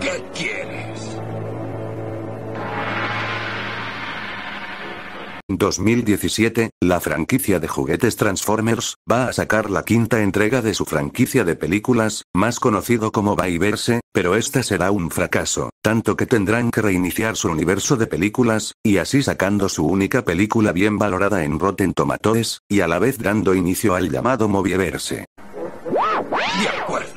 ¿Qué quieres? 2017, la franquicia de juguetes Transformers, va a sacar la quinta entrega de su franquicia de películas, más conocido como Verse, pero esta será un fracaso, tanto que tendrán que reiniciar su universo de películas, y así sacando su única película bien valorada en Rotten Tomatoes, y a la vez dando inicio al llamado Movieverse. acuerdo.